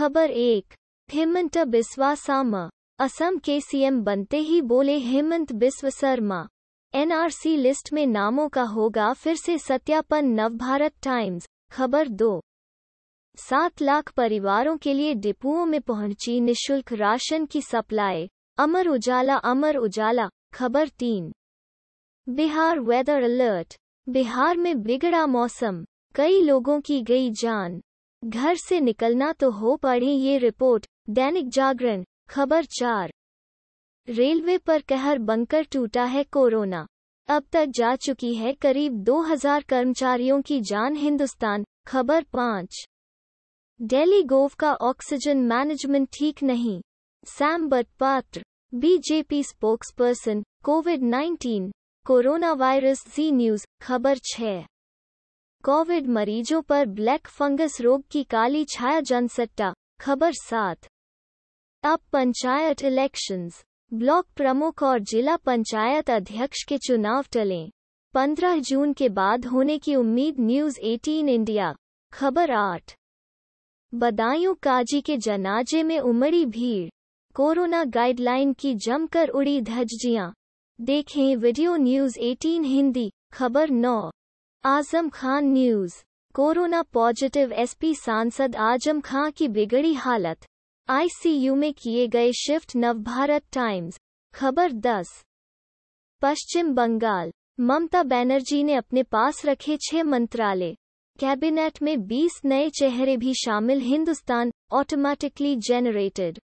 खबर एक हेमंत बिस्वा सामा असम के सीएम बनते ही बोले हेमंत बिस्व शर्मा एनआरसी लिस्ट में नामों का होगा फिर से सत्यापन नवभारत टाइम्स खबर दो सात लाख परिवारों के लिए डिपुओं में पहुंची निशुल्क राशन की सप्लाई अमर उजाला अमर उजाला खबर तीन बिहार वेदर अलर्ट बिहार में बिगड़ा मौसम कई लोगों की गई जान घर से निकलना तो हो पढ़ें ये रिपोर्ट दैनिक जागरण खबर चार रेलवे पर कहर बंकर टूटा है कोरोना अब तक जा चुकी है करीब 2000 कर्मचारियों की जान हिंदुस्तान खबर पाँच डेली गोव का ऑक्सीजन मैनेजमेंट ठीक नहीं Sambit Patra BJP spokesperson covid 19 corona virus Zee news खबर छः कोविड मरीजों पर ब्लैक फंगस रोग की काली छाया जनसट्टा खबर सात अब पंचायत इलेक्शंस ब्लॉक प्रमुख और जिला पंचायत अध्यक्ष के चुनाव टले 15 जून के बाद होने की उम्मीद न्यूज 18 इंडिया खबर आठ बदायूं काजी के जनाजे में उमड़ी भीड़ कोरोना गाइडलाइन की जमकर उड़ी धज्जियां देखें वीडियो न्यूज 18 हिंदी खबर नौ Azam Khan news corona positive SP सांसद आजम खां की बिगड़ी हालत आईसीयू में किए गए शिफ्ट नवभारत टाइम्स खबर 10 पश्चिम बंगाल ममता बनर्जी ने अपने पास रखे छह मंत्रालय कैबिनेट में 20 नए चेहरे भी शामिल हिंदुस्तान ऑटोमेटिकली जेनरेटेड